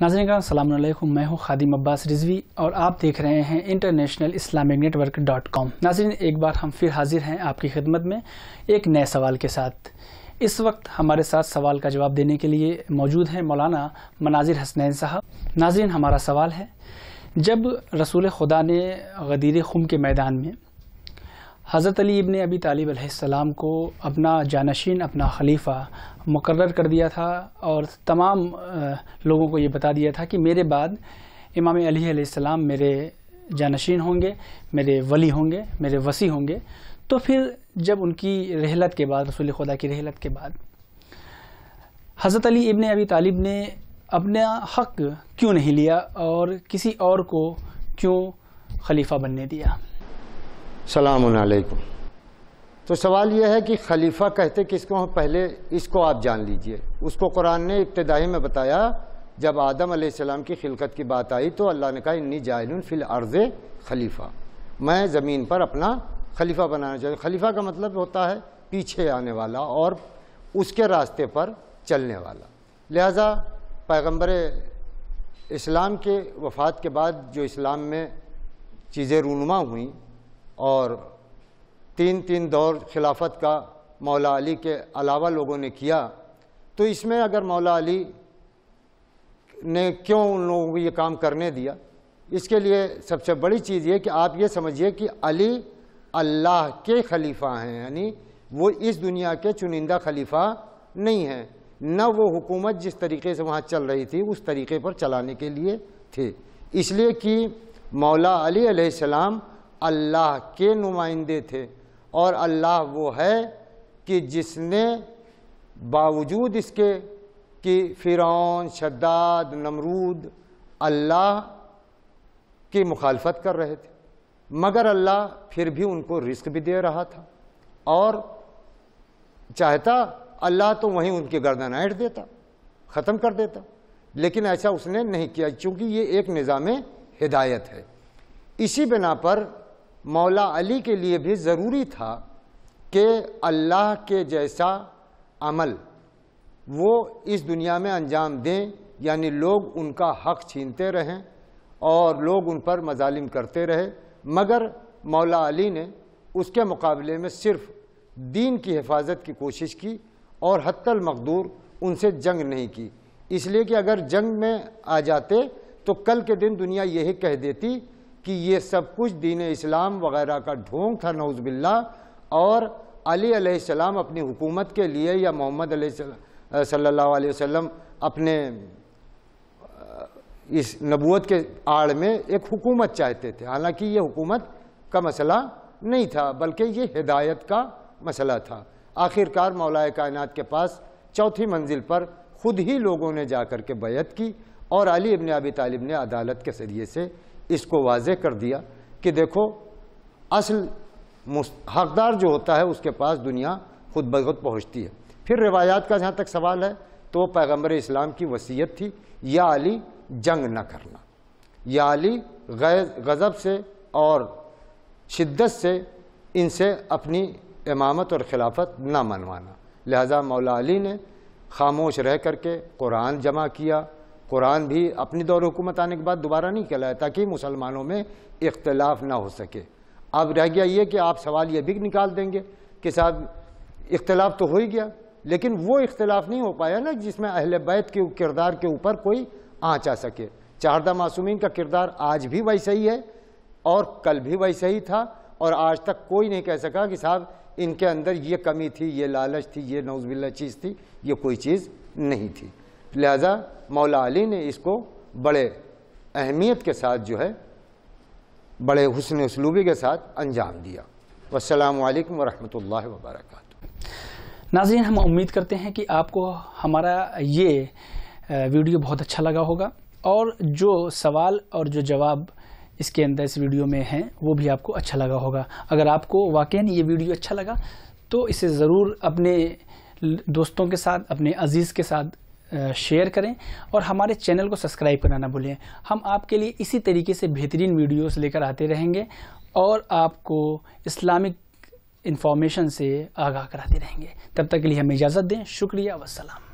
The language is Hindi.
नाजन का सलाम मैं हूँ खादिम अब्बास रिजवी और आप देख रहे हैं international Islamic network dot com नाजन एक बार हम फिर हाजिर हैं आपकी खिदमत में एक नए सवाल के साथ इस वक्त हमारे साथ सवाल का जवाब देने के लिए मौजूद हैं मौलाना मनाजिर हसनैन साहब नाजरन हमारा सवाल है जब रसूल खुदा ने गदीर खुम के मैदान में हज़रत अली इब्ने अबी तालिब अलैहिस्सलाम को अपना जानशीन अपना खलीफा मुकर कर दिया था और तमाम लोगों को ये बता दिया था कि मेरे बाद इमाम अली अलैहिस्सलाम मेरे जानशीन होंगे मेरे वली होंगे मेरे वसी होंगे तो फिर जब उनकी रहलत के बाद रसूल खुदा की रहलत के बाद हज़रत अली इबन अबी तालिब ने अपना हक क्यों नहीं लिया और किसी और को क्यों खलीफा बनने दिया सलामकुम तो सवाल यह है कि खलीफा कहते किसको हम पहले इसको आप जान लीजिए उसको कुरान ने इब्तदाई में बताया जब आदम आसमाम की खिलकत की बात आई तो अल्लाह ने कहा इन्नी जायन फिल अर्ज खलीफा मैं ज़मीन पर अपना खलीफा बनाना चाहिए खलीफा का मतलब होता है पीछे आने वाला और उसके रास्ते पर चलने वाला लिहाजा पैगम्बर इस्लाम के वफात के बाद जो इस्लाम में चीज़ें रूनुमा हुई और तीन तीन दौर खिलाफत का मौला अली के अलावा लोगों ने किया तो इसमें अगर मौला अली ने क्यों उन लोगों को ये काम करने दिया इसके लिए सबसे बड़ी चीज़ ये कि आप ये समझिए कि अली अल्लाह के खलीफा हैं यानी वो इस दुनिया के चुनिंदा खलीफा नहीं हैं न वो हुकूमत जिस तरीके से वहाँ चल रही थी उस तरीके पर चलाने के लिए थे इसलिए कि मौला अली सलाम अल्लाह के नुमाइंदे थे और अल्लाह वो है कि जिसने बावजूद इसके कि फ़िरौन शद्दाद नमरूद अल्लाह की मुखालफत कर रहे थे मगर अल्लाह फिर भी उनको रिस्क भी दे रहा था और चाहता अल्लाह तो वहीं उनकी गर्दन ऐट देता ख़त्म कर देता लेकिन ऐसा उसने नहीं किया क्योंकि ये एक निज़ाम हिदायत है इसी बिना पर मौला अली के लिए भी ज़रूरी था कि अल्लाह के जैसा अमल वो इस दुनिया में अंजाम दें यानी लोग उनका हक छीनते रहें और लोग उन पर मजालिम करते रहे मगर मौला अली ने उसके मुकाबले में सिर्फ दीन की हिफाजत की कोशिश की और हत्तल मकदूर उनसे जंग नहीं की इसलिए कि अगर जंग में आ जाते तो कल के दिन दुनिया यही कह देती कि ये सब कुछ दीन इस्लाम वगैरह का ढोंग था नौजबिल्ला और अली सलाम अपनी हुकूमत के लिए या मोहम्मद सल्ला वसम अपने इस नबूत के आड़ में एक हुकूमत चाहते थे हालांकि ये हुकूमत का मसला नहीं था बल्कि ये हिदायत का मसला था आखिरकार मौलाए कायनात के पास चौथी मंजिल पर खुद ही लोगों ने जा कर के बैत की और अली इबन अबी तालिब ने अदालत के ज़रिए से इसको वाजे कर दिया कि देखो असल हकदार जो होता है उसके पास दुनिया खुद ब खुद पहुँचती है फिर रिवायात का जहाँ तक सवाल है तो पैगम्बर इस्लाम की वसीयत थी या अली जंग न करना या अली गज़ब से और शिद्दत से इनसे अपनी इमामत और खिलाफत ना मनवाना लिहाजा मौला अली ने खामोश रह करके कुरान जमा किया कुरान भी अपनी दौर हुकूमत आने के बाद दोबारा नहीं कहलाया ताकि मुसलमानों में इख्तलाफ ना हो सके अब रह गया ये कि आप सवाल ये भी निकाल देंगे कि साहब इख्तलाफ तो हो ही गया लेकिन वो इख्तलाफ नहीं हो पाया ना जिसमें अहल बैत के किरदार के ऊपर कोई आँच आ सके चारदा मासूमिन का किरदार आज भी वैसा ही है और कल भी वैसा ही था और आज तक कोई नहीं कह सका कि साहब इनके अंदर ये कमी थी ये लालच थी ये नौजबिल्ला चीज़ थी ये कोई चीज़ नहीं थी लिहाजा मौला अली ने इसको बड़े अहमियत के साथ जो है बड़े हसन उसलूबी के साथ अंजाम दिया वालकम वरहमत ला नाजीन हम उम्मीद करते हैं कि आपको हमारा ये वीडियो बहुत अच्छा लगा होगा और जो सवाल और जो जवाब इसके अंदर इस वीडियो में हैं वो भी आपको अच्छा लगा होगा अगर आपको वाकई ये वीडियो अच्छा लगा तो इसे ज़रूर अपने दोस्तों के साथ अपने अजीज़ के साथ शेयर करें और हमारे चैनल को सब्सक्राइब करना ना भूलें हम आपके लिए इसी तरीके से बेहतरीन वीडियोस लेकर आते रहेंगे और आपको इस्लामिक इन्फॉर्मेशन से आगाह कराते रहेंगे तब तक के लिए हमें इजाज़त दें शुक्रिया वसलम